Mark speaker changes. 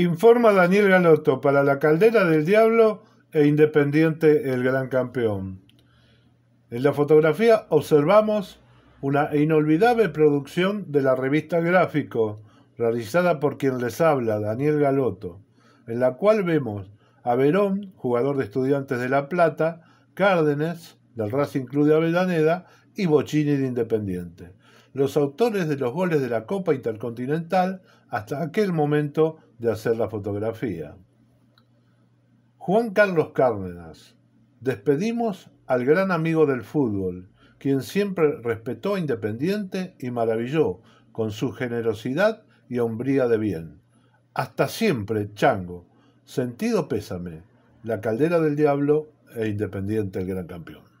Speaker 1: Informa Daniel Galoto para la Caldera del Diablo e Independiente el Gran Campeón. En la fotografía observamos una inolvidable producción de la revista Gráfico, realizada por quien les habla, Daniel Galoto, en la cual vemos a Verón, jugador de Estudiantes de La Plata, Cárdenas, del Racing Club de Avellaneda, y Bochini de Independiente, los autores de los goles de la Copa Intercontinental hasta aquel momento de hacer la fotografía. Juan Carlos Cárdenas. Despedimos al gran amigo del fútbol, quien siempre respetó a Independiente y maravilló con su generosidad y hombría de bien. Hasta siempre, Chango. Sentido pésame. La caldera del diablo e Independiente el gran campeón.